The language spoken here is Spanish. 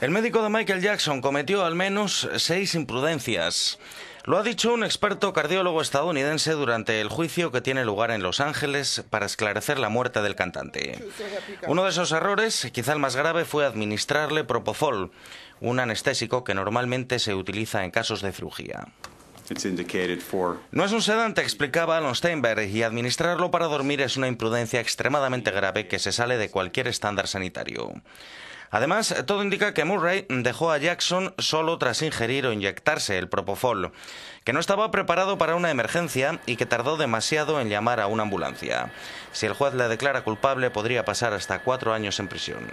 El médico de Michael Jackson cometió al menos seis imprudencias. Lo ha dicho un experto cardiólogo estadounidense durante el juicio que tiene lugar en Los Ángeles para esclarecer la muerte del cantante. Uno de esos errores, quizá el más grave, fue administrarle propofol, un anestésico que normalmente se utiliza en casos de cirugía. No es un sedante, explicaba Alan Steinberg, y administrarlo para dormir es una imprudencia extremadamente grave que se sale de cualquier estándar sanitario. Además, todo indica que Murray dejó a Jackson solo tras ingerir o inyectarse el propofol, que no estaba preparado para una emergencia y que tardó demasiado en llamar a una ambulancia. Si el juez la declara culpable, podría pasar hasta cuatro años en prisión.